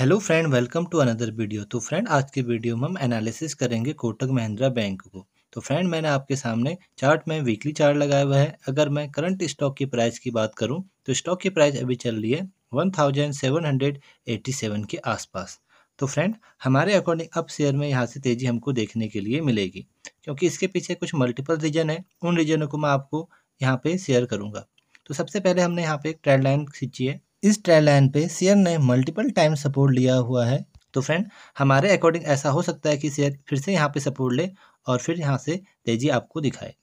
hello friend welcome to another video तो friend आज के वीडियो में हम एनालिसिस करेंगे कोटक महिंद्रा बैंक को तो फ्रेंड मैंने आपके सामने चार्ट में वीकली चार्ट लगाया हुआ है अगर मैं करंट स्टॉक की प्राइस की बात करूं तो स्टॉक की प्राइस अभी चल रही है 1787 के आसपास तो फ्रेंड हमारे अकॉर्डिंग अब शेयर में यहाँ से तेज़ी हमको देखने के लिए मिलेगी क्योंकि इसके पीछे कुछ मल्टीपल रीजन है उन रीजनों को मैं आपको यहाँ पर शेयर करूँगा तो सबसे पहले हमने यहाँ पर एक ट्रेड लाइन खींची है इस ट्रेल लाइन पे शेयर ने मल्टीपल टाइम सपोर्ट लिया हुआ है तो फ्रेंड हमारे अकॉर्डिंग ऐसा हो सकता है कि शेयर फिर से यहाँ पे सपोर्ट ले और फिर यहाँ से तेजी आपको दिखाए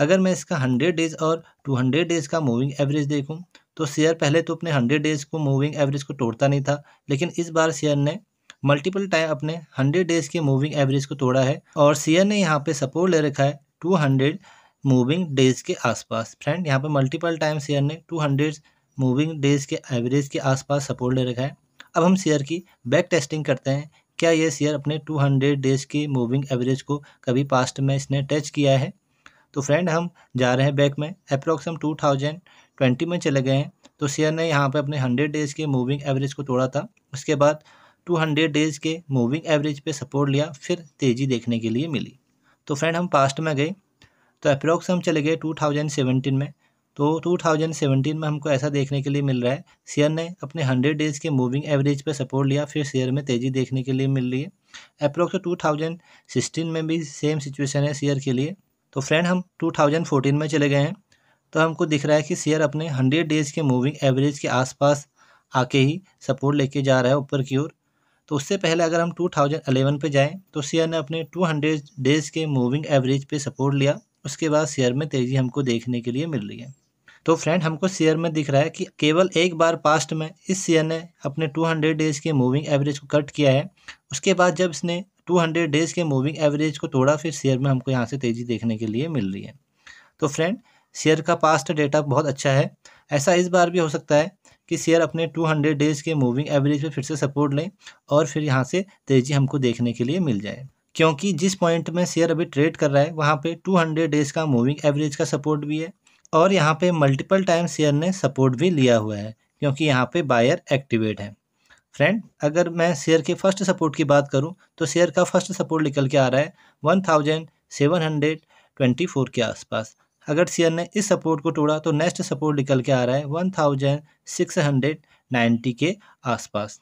अगर मैं इसका हंड्रेड डेज और टू हंड्रेड डेज का मूविंग एवरेज देखूँ तो शेयर पहले तो अपने हंड्रेड डेज को मूविंग एवरेज को तोड़ता नहीं था लेकिन इस बार शेयर ने मल्टीपल टाइम अपने हंड्रेड डेज के मूविंग एवरेज को तोड़ा है और शेयर ने यहाँ पे सपोर्ट ले रखा है टू हंड्रेड मूविंग डेज के आसपास फ्रेंड यहाँ पे मल्टीपल टाइम शेयर ने टू हंड्रेड मूविंग डेज के एवरेज के आसपास सपोर्ट ले रखा है अब हम शेयर की बैक टेस्टिंग करते हैं क्या ये शेयर अपने 200 डेज की मूविंग एवरेज को कभी पास्ट में इसने टच किया है तो फ्रेंड हम जा रहे हैं बैक में अप्रोक्सम हम टू थाउजेंड ट्वेंटी में चले गए हैं तो शेयर ने यहाँ पर अपने हंड्रेड डेज़ के मूविंग एवरेज को तोड़ा था उसके बाद टू हंड्रेड डेज़ के मूविंग एवरेज पे सपोर्ट लिया फिर तेज़ी देखने के लिए मिली तो फ्रेंड हम पास्ट में गए तो अप्रोक्स हम चले गए टू थाउजेंड सेवेंटीन में तो 2017 में हमको ऐसा देखने के लिए मिल रहा है शेयर ने अपने 100 डेज़ के मूविंग एवरेज पर सपोर्ट लिया फिर शेयर में तेज़ी देखने के लिए मिल रही है अप्रोक्स टू थाउजेंड सिक्सटीन में भी सेम सिचुएशन है शेयर के लिए तो फ्रेंड हम टू थाउजेंड फोर्टीन में चले गए हैं तो हमको दिख रहा है कि शेयर अपने हंड्रेड डेज़ के मूविंग एवरेज के आसपास आके ही सपोर्ट लेके जा रहा है ऊपर की ओर तो उससे पहले अगर हम 2011 पे जाएं तो शेयर ने अपने 200 डेज़ के मूविंग एवरेज पे सपोर्ट लिया उसके बाद शेयर में तेज़ी हमको देखने के लिए मिल रही है तो फ्रेंड हमको शेयर में दिख रहा है कि केवल एक बार पास्ट में इस शेयर ने अपने 200 डेज़ के मूविंग एवरेज को कट किया है उसके बाद जब इसने 200 डेज़ के मूविंग एवरेज को तोड़ा फिर शेयर में हमको यहाँ से तेज़ी देखने के लिए मिल रही है तो फ्रेंड शेयर का पास्ट डेटा बहुत अच्छा है ऐसा इस बार भी हो सकता है कि शेयर अपने 200 डेज़ के मूविंग एवरेज पर फिर से सपोर्ट लें और फिर यहाँ से तेज़ी हमको देखने के लिए मिल जाए क्योंकि जिस पॉइंट में शेयर अभी ट्रेड कर रहा है वहाँ पे 200 डेज़ का मूविंग एवरेज का सपोर्ट भी है और यहाँ पे मल्टीपल टाइम शेयर ने सपोर्ट भी लिया हुआ है क्योंकि यहाँ पे बायर एक्टिवेट है फ्रेंड अगर मैं शेयर के फर्स्ट सपोर्ट की बात करूँ तो शेयर का फर्स्ट सपोर्ट निकल के आ रहा है one thousand seven hundred twenty four के आसपास अगर शेयर ने इस सपोर्ट को तोड़ा तो नेक्स्ट सपोर्ट निकल के आ रहा है one thousand six hundred ninety के आसपास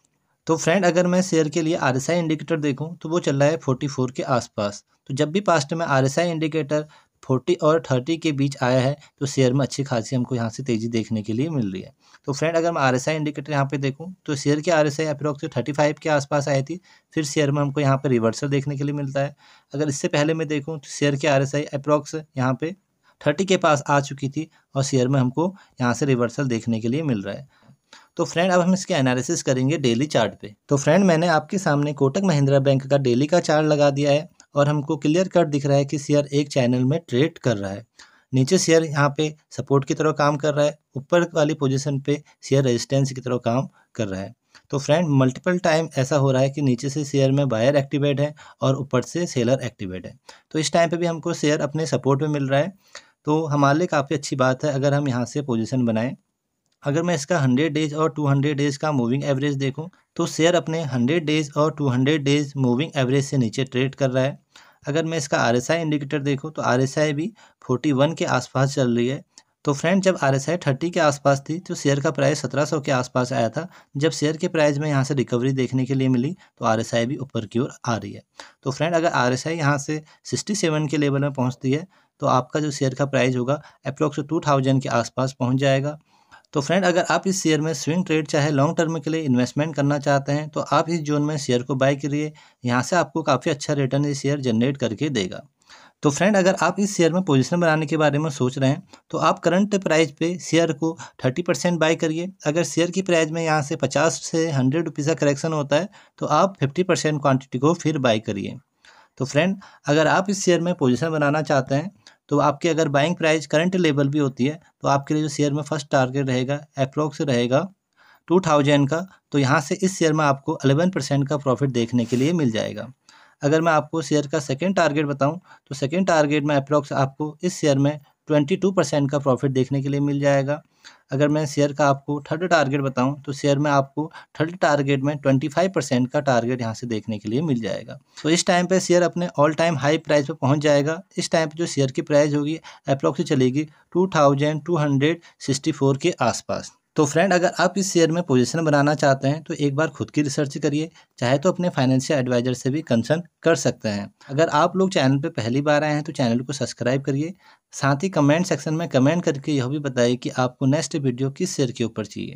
तो फ्रेंड अगर मैं शेयर के लिए आर इंडिकेटर देखूँ तो वो चल रहा है फोर के आसपास तो जब भी पास्ट में आर इंडिकेटर फोर्टी और थर्टी के बीच आया है तो शेयर में अच्छी खासी हमको यहाँ से तेज़ी देखने के लिए मिल रही है तो फ्रेंड अगर मैं आर इंडिकेटर यहाँ पे देखूँ तो शेयर की R S I approx thirty five के आसपास आई थी फिर शेयर में हमको यहाँ पर रिवर्सल देखने के लिए मिलता है अगर इससे पहले मैं देखूँ तो शेयर की आर एस आई अप्रोक्स यहाँ पर थर्टी के पास आ चुकी थी और शेयर में हमको यहाँ से रिवर्सल देखने के लिए मिल रहा है तो फ्रेंड अब हम इसके एनालिसिस करेंगे डेली चार्ट पे तो फ्रेंड मैंने आपके सामने कोटक महिंद्रा बैंक का डेली का चार्ट लगा दिया है और हमको क्लियर कट दिख रहा है कि शेयर एक चैनल में ट्रेड कर रहा है नीचे शेयर यहाँ पे सपोर्ट की तरह काम कर रहा है ऊपर वाली पोजीशन पे शेयर रेजिस्टेंस की तरह काम कर रहा है तो फ्रेंड मल्टीपल टाइम ऐसा हो रहा है कि नीचे से शेयर में बायर एक्टिवेट है और ऊपर से सेलर एक्टिवेट है तो इस टाइम पे भी हमको शेयर अपने सपोर्ट में मिल रहा है तो हमारे लिए काफ़ी अच्छी बात है अगर हम यहाँ से पोजिशन बनाएँ अगर मैं इसका हंड्रेड डेज और टू हंड्रेड डेज का मूविंग एवरेज देखूँ तो शेयर अपने हंड्रेड डेज और two hundred days moving average से नीचे ट्रेड कर रहा है अगर मैं इसका आर एस आई इंडिकेटर देखूँ तो आर एस आई भी फोर्टी वन के आसपास चल रही है तो फ्रेंड जब आर एस आई थर्टी के आसपास थी तो शेयर का प्राइस सत्रह सौ के आसपास आया था जब शेयर के प्राइस में यहाँ से रिकवरी देखने के लिए मिली तो आर एस आई भी ऊपर की ओर आ रही है तो फ्रेंड अगर आर एस आई यहाँ से सिक्सटी सेवन के लेवल में पहुँचती है तो आपका जो शेयर का प्राइस होगा अप्रोक्स टू थाउजेंड के आसपास पहुँच जाएगा तो फ्रेंड अगर आप इस शेयर में स्विंग ट्रेड चाहे लॉन्ग टर्म के लिए इन्वेस्टमेंट करना चाहते हैं तो आप इस जोन में शेयर को बाय करिए यहाँ से आपको काफ़ी अच्छा रिटर्न ये शेयर जनरेट करके देगा तो फ्रेंड अगर आप इस शेयर में पोजीशन बनाने के बारे में सोच रहे हैं तो आप करंट प्राइस पे शेयर को 30 परसेंट बाई करिए अगर शेयर की प्राइस में यहाँ से 50 से हंड्रेड रुपीज़ का करेक्शन होता है तो आप 50 परसेंट क्वान्टिटी को फिर बाई करिए तो फ्रेंड अगर आप इस शेयर में पोजीशन बनाना चाहते हैं तो आपके अगर बाइंग प्राइस करंट लेवल भी होती है तो आपके लिए जो शेयर में फर्स्ट टारगेट रहेगा अप्रोक्स रहेगा टू थाउजेंड का तो यहाँ से इस शेयर में आपको अलेवन परसेंट का प्रॉफिट देखने के लिए मिल जाएगा अगर मैं आपको शेयर का सेकेंड टारगेट बताऊँ तो सेकेंड टारगेट में अप्रोक्स आपको इस शेयर में ट्वेंटी टू परसेंट का प्रॉफिट देखने के लिए मिल जाएगा अगर मैं शेयर का आपको थर्ड टारगेट बताऊं तो शेयर में आपको थर्ड टारगेट में ट्वेंटी फाइव परसेंट का टारगेट यहां से देखने के लिए मिल जाएगा तो इस टाइम पे शेयर अपने ऑल टाइम हाई प्राइस पे पहुंच जाएगा इस टाइम पे जो शेयर की प्राइस होगी अप्रोक्स चलेगी two thousand two hundred sixty four के आसपास तो फ्रेंड अगर आप इस शेयर में पोजीशन बनाना चाहते हैं तो एक बार खुद की रिसर्च करिए चाहे तो अपने फाइनेंशियल एडवाइजर से भी कंसर्न कर सकते हैं अगर आप लोग चैनल पर पहली बार आए हैं तो चैनल को सब्सक्राइब करिए साथ ही कमेंट सेक्शन में कमेंट करके यह भी बताइए कि आपको नेक्स्ट वीडियो किस शेयर के ऊपर चाहिए